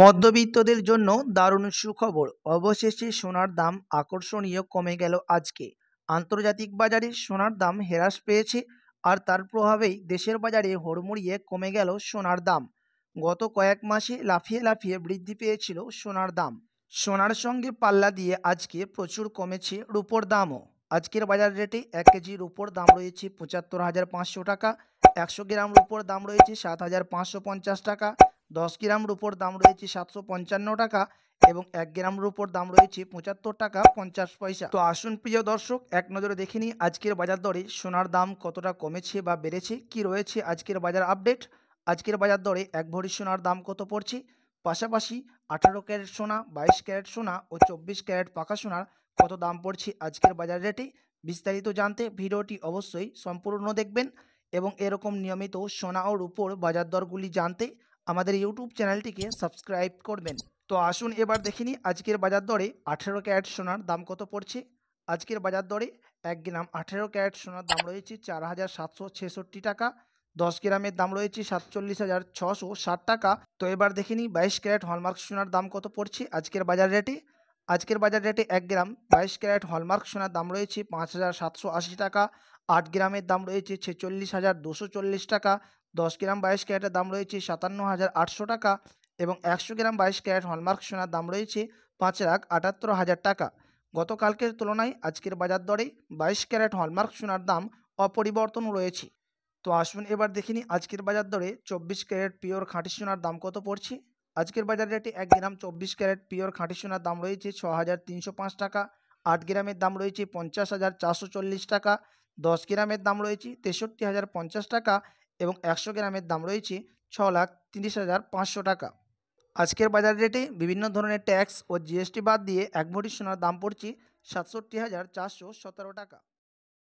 মধ্যবিত্তদের জন্য দারুণ সুখবর অবশেষে সোনার দাম আকর্ষণীয় কমে গেল আজকে আন্তর্জাতিক বাজারে সোনার দাম হ্রাস পেয়েছে আর তার প্রভাবেই দেশের বাজারে হড়মড়িয়ে কমে গেল সোনার দাম গত কয়েক মাসে লাফিয়ে লাফিয়ে বৃদ্ধি পেয়েছিল সোনার দাম সোনার সঙ্গে পাল্লা দিয়ে আজকে প্রচুর কমেছে রুপোর দামও আজকের বাজার রেটে এক কেজি রুপোর দাম রয়েছে পঁচাত্তর হাজার পাঁচশো টাকা একশো গ্রাম রুপোর দাম রয়েছে সাত হাজার পাঁচশো পঞ্চাশ টাকা দশ গ্রাম রুপোর দাম রয়েছে সাতশো পঞ্চান্ন টাকা এবং এক গ্রাম রুপোর দাম রয়েছে পঁচাত্তর টাকা পঞ্চাশ পয়সা তো আসুন প্রিয় দর্শক এক নজরে দেখে নিই আজকের বাজার দরে সোনার দাম কতটা কমেছে বা বেড়েছে কি রয়েছে আজকের বাজার আপডেট আজকের বাজার দরে এক ভরি সোনার দাম কত পড়ছে পাশাপাশি আঠারো ক্যারেট সোনা বাইশ ক্যারেট সোনা ও চব্বিশ ক্যারেট পাকা সোনার কত দাম পড়ছে আজকের বাজার রেটে বিস্তারিত জানতে ভিডিওটি অবশ্যই সম্পূর্ণ দেখবেন এবং এরকম নিয়মিত সোনা ও রুপোর বাজার দরগুলি জানতে আমাদের ইউটিউব চ্যানেলটিকে সাবস্ক্রাইব করবেন তো আসুন এবার দেখিনি আজকের বাজার দরে আঠেরো ক্যারেট সোনার দাম কত পড়ছে আজকের বাজার দরে এক গ্রাম আঠেরো ক্যারেট সোনার দাম রয়েছে চার হাজার সাতশো ছেষট্টি টাকা দশ গ্রামের দাম রয়েছে সাতচল্লিশ হাজার ছশো ষাট টাকা তো এবার দেখে নিই বাইশ ক্যারেট হলমার্ক সোনার দাম কত পড়ছে আজকের বাজার রেটে আজকের বাজার রেটে এক গ্রাম বাইশ ক্যারেট হলমার্ক সোনার দাম রয়েছে পাঁচ হাজার সাতশো আশি টাকা আট গ্রামের দাম রয়েছে ছেচল্লিশ হাজার দুশো চল্লিশ টাকা দশ গ্রাম বাইশ ক্যারেটের দাম রয়েছে সাতান্ন হাজার আটশো টাকা এবং একশো গ্রাম বাইশ ক্যারেট হলমার্ক সোনার দাম রয়েছে পাঁচ লাখ আটাত্তর হাজার টাকা গতকালকের তুলনায় আজকের বাজার দরে বাইশ ক্যারেট হলমার্ক সোনার দাম অপরিবর্তন রয়েছে তো আসুন এবার দেখিনি আজকের বাজার দরে চব্বিশ ক্যারেট পিওর খাঁটি সোনার দাম কত পড়ছে আজকের বাজার রেটে এক গ্রাম চব্বিশ ক্যারেট পিওর খাঁটি সোনার দাম রয়েছে ছ হাজার তিনশো পাঁচ টাকা আট গ্রামের দাম রয়েছে পঞ্চাশ হাজার চারশো চল্লিশ টাকা দশ গ্রামের দাম রয়েছে তেষট্টি হাজার পঞ্চাশ টাকা এবং একশো গ্রামের দাম রয়েছে ছ লাখ তিরিশ হাজার পাঁচশো টাকা আজকের বাজার রেটে বিভিন্ন ধরনের ট্যাক্স ও জিএসটি বাদ দিয়ে এক ভরি সোনার দাম পড়ছে সাতষট্টি হাজার চারশো সতেরো টাকা